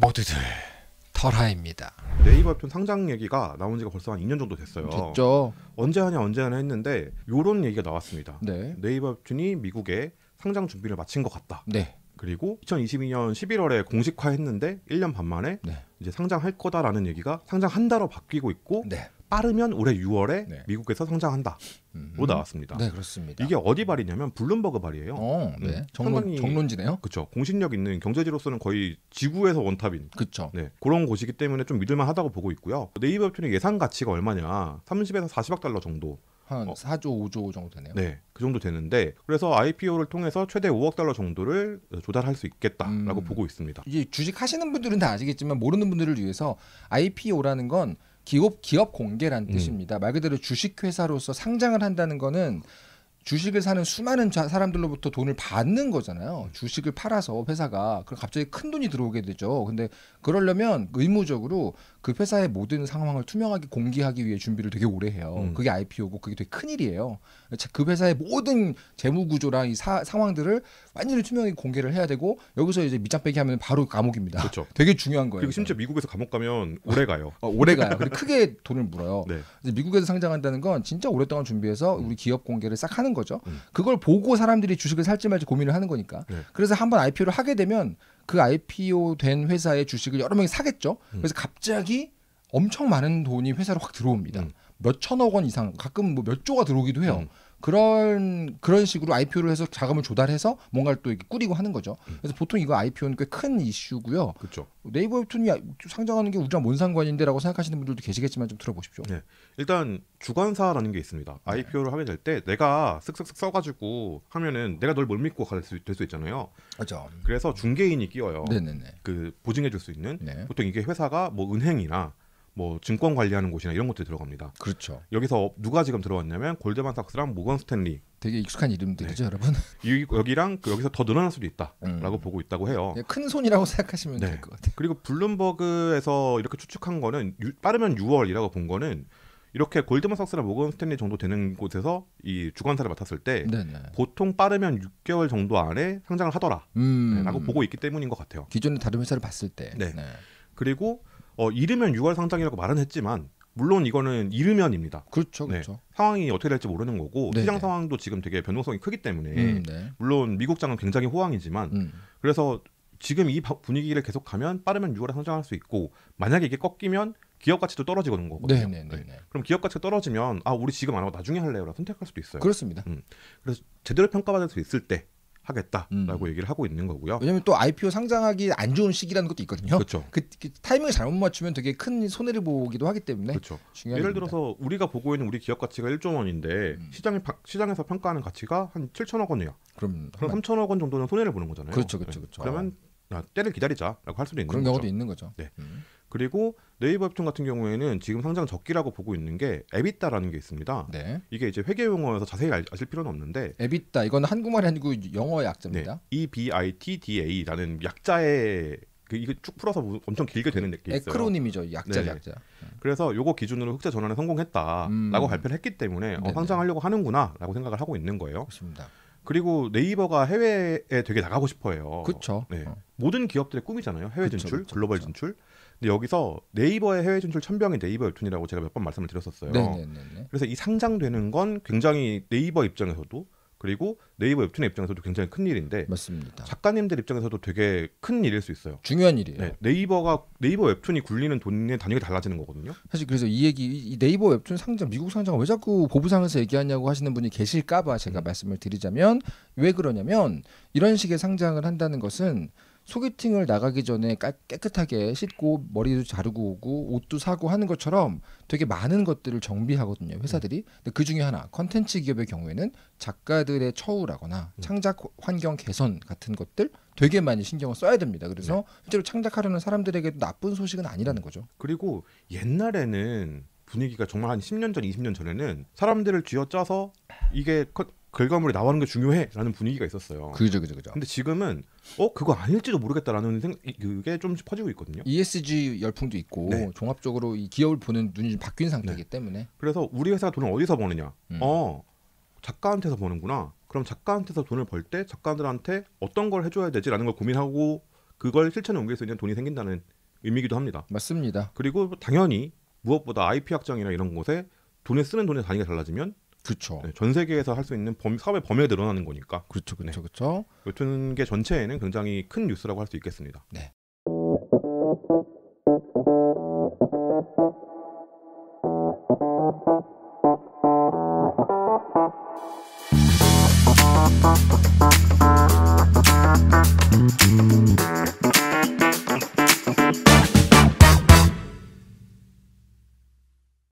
모두들 털하입니다. 네이버 편 상장 얘기가 나온 지가 벌써 한 2년 정도 됐어요. 됐죠. 언제 하냐 언제 하냐 했는데 요런 얘기가 나왔습니다. 네. 네이버 웹툰이 미국에 상장 준비를 마친 것 같다. 네. 그리고 2022년 11월에 공식화했는데 1년 반 만에 네. 이제 상장할 거다라는 얘기가 상장한달로 바뀌고 있고 네. 빠르면 올해 6월에 네. 미국에서 성장한다. 로 나왔습니다. 네, 그렇습니다. 이게 어디 발이냐면 블룸버그 발이에요. 어, 네. 음. 정론, 정론지네요. 그렇죠. 공신력 있는 경제지로서는 거의 지구에서 원탑인. 그렇죠. 네. 그런 곳이기 때문에 좀 믿을만 하다고 보고 있고요. 네이버 웹의 예상 가치가 얼마냐? 30에서 40억 달러 정도. 한 4조 어. 5조 정도 되네요. 네. 그 정도 되는데 그래서 IPO를 통해서 최대 5억 달러 정도를 조달할 수 있겠다라고 음. 보고 있습니다. 이제 주식 하시는 분들은 다 아시겠지만 모르는 분들을 위해서 IPO라는 건 기업 기업 공개란 음. 뜻입니다. 음. 말 그대로 주식회사로서 상장을 한다는 거는 주식을 사는 수많은 사람들로부터 돈을 받는 거잖아요. 주식을 팔아서 회사가 그럼 갑자기 큰 돈이 들어오게 되죠. 근데 그러려면 의무적으로 그 회사의 모든 상황을 투명하게 공개하기 위해 준비를 되게 오래 해요. 음. 그게 IPO고 그게 되게 큰 일이에요. 그 회사의 모든 재무 구조랑 이 사, 상황들을 완전히 투명하게 공개를 해야 되고 여기서 이제 밑장 빼기 하면 바로 감옥입니다. 그렇죠. 되게 중요한 거예요. 그리고 심지어 저는. 미국에서 감옥 가면 오래 가요. 어, 오래 가요. 그리고 크게 돈을 물어요. 네. 미국에서 상장한다는 건 진짜 오랫동안 준비해서 음. 우리 기업 공개를 싹 하는 하는 거죠. 음. 그걸 보고 사람들이 주식을 살지 말지 고민을 하는 거니까. 네. 그래서 한번 IPO를 하게 되면 그 IPO 된 회사의 주식을 여러 명이 사겠죠. 음. 그래서 갑자기 엄청 많은 돈이 회사로 확 들어옵니다. 음. 몇 천억 원 이상, 가끔 뭐 몇 조가 들어오기도 해요. 음. 그런 그런 식으로 IPO를 해서 자금을 조달해서 뭔가를 또 꾸리고 하는 거죠. 음. 그래서 보통 이거 IPO는 꽤 큰 이슈고요. 그렇죠. 네이버 웹툰이 아, 상장하는 게 우리랑 뭔 상관인데라고 생각하시는 분들도 계시겠지만 좀 들어보십시오. 네. 일단 주관사라는 게 있습니다. IPO를 네. 하게 될 때 내가 쓱쓱쓱 써가지고 하면은 내가 널뭘 믿고 갈수 수 있잖아요. 그렇죠. 그래서 중개인이 끼어요. 네네네. 그 보증해줄 수 있는 네. 보통 이게 회사가 뭐 은행이나 뭐 증권 관리하는 곳이나 이런 것들이 들어갑니다. 그렇죠. 여기서 누가 지금 들어왔냐면 골드만삭스랑 모건 스탠리. 되게 익숙한 이름들이죠, 네. 여러분. 이, 여기랑 그 여기서 더 늘어날 수도 있다라고 음. 보고 있다고 해요. 큰 손이라고 생각하시면 네. 될것 같아요. 그리고 블룸버그에서 이렇게 추측한 거는 유, 빠르면 6월이라고 본 거는 이렇게 골드만삭스나 모건 스탠리 정도 되는 곳에서 이 주관사를 맡았을 때 네네. 네. 보통 빠르면 6개월 정도 안에 상장을 하더라라고 음. 네, 보고 있기 때문인것 같아요. 기존의 다른 회사를 봤을 때. 네. 네. 그리고 어, 이르면 6월 상장이라고 말은 했지만 물론 이거는 이르면입니다. 그렇죠, 네. 그렇죠. 네, 상황이 어떻게 될지 모르는 거고 네네. 시장 네. 상황도 지금 되게 변동성이 크기 때문에 음, 네. 물론 미국장은 굉장히 호황이지만 음. 그래서 지금 이 분위기를 계속 가면 빠르면 6월에 상장할 수 있고 만약에 이게 꺾이면 기업 가치도 떨어지는 거거든요. 네, 네 그럼 기업 가치가 떨어지면 아 우리 지금 안 하고 나중에 할래요라 고 선택할 수도 있어요. 그렇습니다. 음. 그래서 제대로 평가받을 수 있을 때 하겠다라고 음. 얘기를 하고 있는 거고요. 왜냐하면 또 IPO 상장하기 안 좋은 시기라는 것도 있거든요. 그렇죠. 그, 그 타이밍을 잘못 맞추면 되게 큰 손해를 보기도 하기 때문에 그렇죠. 예를 겁니다. 들어서 우리가 보고 있는 우리 기업 가치가 1조 원인데 음. 시장에 시장에서 평가하는 가치가 한 7천억 원이야. 그럼 그럼 3천억 원 정도는 손해를 보는 거잖아요. 그렇죠, 그렇죠, 네. 그렇죠. 그러면 아, 때를 기다리자라고 할 수도 있는 그런 거죠. 경우도 있는 거죠. 네. 음. 그리고 네이버 웹툰 같은 경우에는 지금 상장 적기라고 보고 있는 게에비타라는게 있습니다. 네. 이게 이제 회계 용어여서 자세히 아실 필요는 없는데 에비따 이건 한국말이 아니고 영어 약자입니다. 네. E B I T D A라는 약자의 그 이거 쭉 풀어서 엄청 길게 되는 게 있어요. 에크로님이죠. 약자 네. 약자. 그래서 요거 기준으로 흑자 전환에 성공했다라고 음. 발표를 했기 때문에 어, 상장하려고 하는구나라고 생각을 하고 있는 거예요. 그렇습니다. 그리고 네이버가 해외에 되게 나가고 싶어해요. 그렇죠. 네. 어. 모든 기업들의 꿈이잖아요. 해외 그쵸, 진출, 그쵸, 글로벌 그쵸. 진출. 근데 여기서 네이버의 해외 진출 천병이 네이버 웹툰이라고 제가 몇 번 말씀을 드렸었어요. 네네네네. 그래서 이 상장되는 건 굉장히 네이버 입장에서도 그리고 네이버 웹툰의 입장에서도 굉장히 큰 일인데 맞습니다. 작가님들 입장에서도 되게 큰 일일 수 있어요. 중요한 일이에요. 네, 이버가 네이버 웹툰이 굴리는 돈의 단위가 달라지는 거거든요. 사실 그래서 이 얘기 이 네이버 웹툰 상장 미국 상장을 왜 자꾸 보부상에서 얘기하냐고 하시는 분이 계실까봐 제가 음. 말씀을 드리자면 왜 그러냐면 이런 식의 상장을 한다는 것은 소개팅을 나가기 전에 깨끗하게 씻고 머리도 자르고 오고 옷도 사고 하는 것처럼 되게 많은 것들을 정비하거든요 네. 회사들이 근데 그중에 하나 컨텐츠 기업의 경우에는 작가들의 처우라거나 음. 창작 환경 개선 같은 것들 되게 많이 신경을 써야 됩니다. 그래서 네. 실제로 창작하려는 사람들에게도 나쁜 소식은 아니라는 거죠. 그리고 옛날에는 분위기가 정말 한 10년 전, 20년 전에는 사람들을 쥐어짜서 이게 결과물이 나오는 게 중요해라는 분위기가 있었어요. 그죠, 그죠, 그죠. 근데 지금은 어 그거 아닐지도 모르겠다라는 생각 이게 좀 퍼지고 있거든요. ESG 열풍도 있고 네. 종합적으로 이 기업을 보는 눈이 좀 바뀐 상태이기 네. 때문에. 그래서 우리 회사 돈을 어디서 버느냐? 음. 어 작가한테서 버는구나. 그럼 작가한테서 돈을 벌 때 작가들한테 어떤 걸 해줘야 되지라는 걸 고민하고 그걸 실천에 옮길 수 있는 돈이 생긴다는 의미기도 합니다. 맞습니다. 그리고 당연히 무엇보다 IP 확장이나 이런 곳에 돈을 쓰는 돈의 단위가 달라지면 그렇죠. 네, 전 세계에서 할 수 있는 범, 사업의 범위가 늘어나는 거니까. 그렇죠, 그렇죠, 네. 그렇죠. 요트는게 전체에는 굉장히 큰 뉴스라고 할 수 있겠습니다. 네.